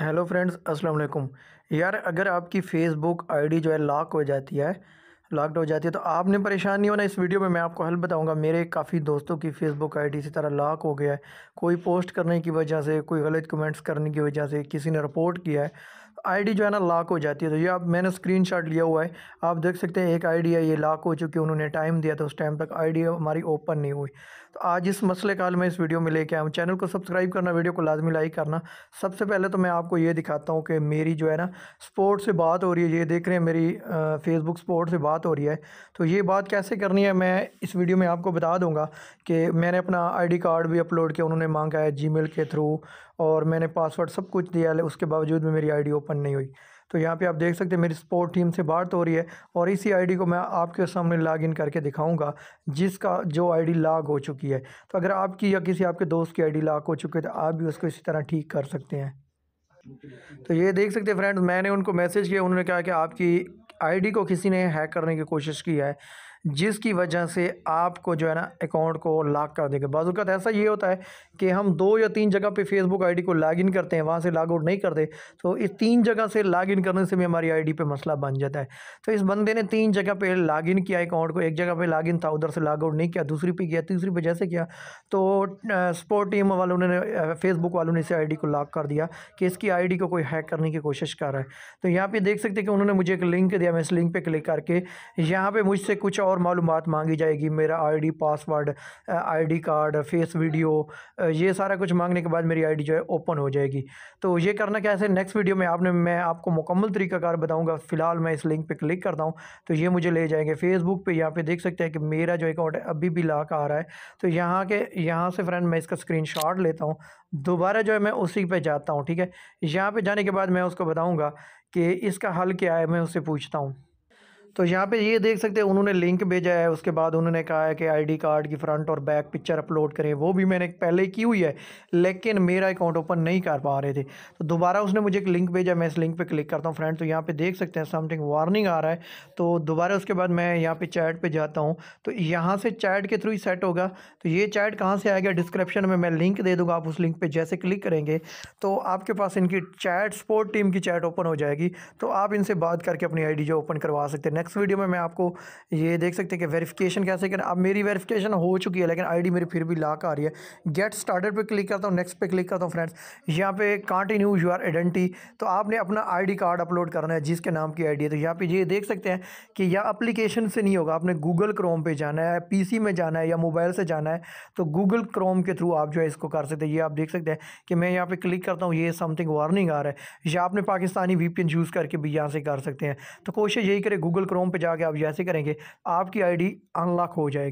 hello friends अस्सलाम वालेकुम यार अगर आपकी फ़ेसबुक आईडी जो है लॉक हो जाती है लॉकड हो जाती है तो आपने परेशान नहीं होना इस वीडियो में मैं आपको हल बताऊंगा मेरे काफ़ी दोस्तों की फेसबुक आईडी इसी तरह लॉक हो गया है कोई पोस्ट करने की वजह से कोई गलत कमेंट्स करने की वजह से किसी ने रिपोर्ट किया है आईडी जो है ना लॉक हो जाती है तो ये आप मैंने स्क्रीनशॉट लिया हुआ है आप देख सकते हैं एक आईडी है ये लॉक हो चुकी है उन्होंने टाइम दिया था उस टाइम तक आईडी हमारी ओपन नहीं हुई तो आज इस मसले काल में इस वीडियो में लेके आया हूँ चैनल को सब्सक्राइब करना वीडियो को लाजमी लाइक करना सबसे पहले तो मैं आपको ये दिखाता हूँ कि मेरी जो है ना स्पोर्ट से बात हो रही है ये देख रहे हैं मेरी फेसबुक स्पोर्ट से बात हो रही है तो ये बात कैसे करनी है मैं इस वीडियो में आपको बता दूँगा कि मैंने अपना आई कार्ड भी अपलोड किया उन्होंने मांगा है जी के थ्रू और मैंने पासवर्ड सब कुछ दिया है उसके बावजूद भी मेरी आई ओपन ओपन नहीं हुई तो यहाँ पे आप देख सकते हैं मेरी स्पोर्ट टीम से बात हो रही है और इसी आईडी को मैं आपके सामने लॉग इन करके दिखाऊंगा जिसका जो आईडी लॉग हो चुकी है तो अगर आपकी या किसी आपके दोस्त की आईडी लॉक हो चुकी है तो आप भी उसको इसी तरह ठीक कर सकते हैं तो ये देख सकते हैं फ्रेंड्स मैंने उनको मैसेज किया उन्होंने कहा कि आपकी आईडी को किसी ने हैक करने की कोशिश की है जिसकी वजह से आपको जो है ना अकाउंट को लॉक कर देगा बाज़ात ऐसा ये होता है कि हम दो या तीन जगह पे फेसबुक आईडी को लॉगिन करते हैं वहाँ से लॉग आउट नहीं करते तो इस तीन जगह से लॉगिन करने से भी हमारी आईडी पे मसला बन जाता है तो इस बंदे ने तीन जगह पे लॉगिन किया अकाउंट को एक जगह पे लॉगिन था उधर से लॉग आउट नहीं किया दूसरी पे किया तीसरी पे जैसे किया तो स्पोर्ट टीम वालों ने फेसबुक वालों ने इसे आई को लॉक कर दिया कि इसकी आई को कोई हैक करने की कोशिश कर रहा है तो यहाँ पर देख सकते कि उन्होंने मुझे एक लिंक दिया मैं इस लिंक पर क्लिक करके यहाँ पर मुझसे कुछ और और मालूम मांगी जाएगी मेरा ID password ID card face video ये सारा कुछ मांगने के बाद मेरी आईडी जो है ओपन हो जाएगी तो ये करना कैसे नेक्स्ट वीडियो में आपने मैं आपको मुकम्मल तरीकाकार बताऊँगा फ़िलहाल मैं इस लिंक पर क्लिक करता हूँ तो ये मुझे ले जाएंगे फेसबुक पर यहाँ पर देख सकते हैं कि मेरा जो अकाउंट है अभी भी लाक आ रहा है तो यहाँ के यहाँ से फ्रेंड मैं इसका स्क्रीन लेता हूँ दोबारा जो है मैं उसी पर जाता हूँ ठीक है यहाँ पर जाने के बाद मैं उसको बताऊँगा कि इसका हल क्या है मैं उससे पूछता हूँ तो यहाँ पे ये देख सकते हैं उन्होंने लिंक भेजा है उसके बाद उन्होंने कहा है कि आईडी कार्ड की फ्रंट और बैक पिक्चर अपलोड करें वो भी मैंने पहले की हुई है लेकिन मेरा अकाउंट ओपन नहीं कर पा रहे थे तो दोबारा उसने मुझे एक लिंक भेजा मैं इस लिंक पर क्लिक करता हूँ फ्रेंड तो यहाँ पर देख सकते हैं समथिंग वार्निंग आ रहा है तो दोबारा उसके बाद मैं यहाँ पर चैट पर जाता हूँ तो यहाँ से चैट के थ्रू ही सेट होगा तो ये चैट कहाँ से आएगा डिस्क्रिप्शन में मैं लिंक दे दूँगा आप उस लिंक पर जैसे क्लिक करेंगे तो आपके पास इनकी चैट स्पोर्ट टीम की चैट ओपन हो जाएगी तो आप इनसे बात करके अपनी आई जो ओपन करवा सकते हैं नेक्स्ट वीडियो में मैं आपको ये देख सकते हैं कि वेरिफिकेशन कैसे करें अब मेरी वेरिफिकेशन हो चुकी है लेकिन आईडी मेरी फिर भी लाक आ रही है गेट स्टार्टेड पे क्लिक करता हूँ नेक्स्ट पे क्लिक करता हूँ फ्रेंड्स यहाँ पे कंटिन्यू यू आर आइडेंटी तो आपने अपना आई कार्ड अपलोड करना है जिसके नाम की आई है तो यहाँ पे ये देख सकते हैं कि यह अप्लीकेशन से नहीं होगा आपने गूगल क्रोम पर जाना है पी में जाना है या मोबाइल से जाना है तो गूगल क्रोम के थ्रू आप जो है इसको कर सकते हैं ये आप देख सकते हैं कि मैं यहाँ पर क्लिक करता हूँ ये समथिंग वार्निंग आ रहा है या आपने पाकिस्तानी वी यूज़ करके भी यहाँ से कर सकते हैं तो कोशिश यही करें गूगल क्रोम पे जाके आप जैसे करेंगे आपकी आईडी अनलॉक हो जाएगी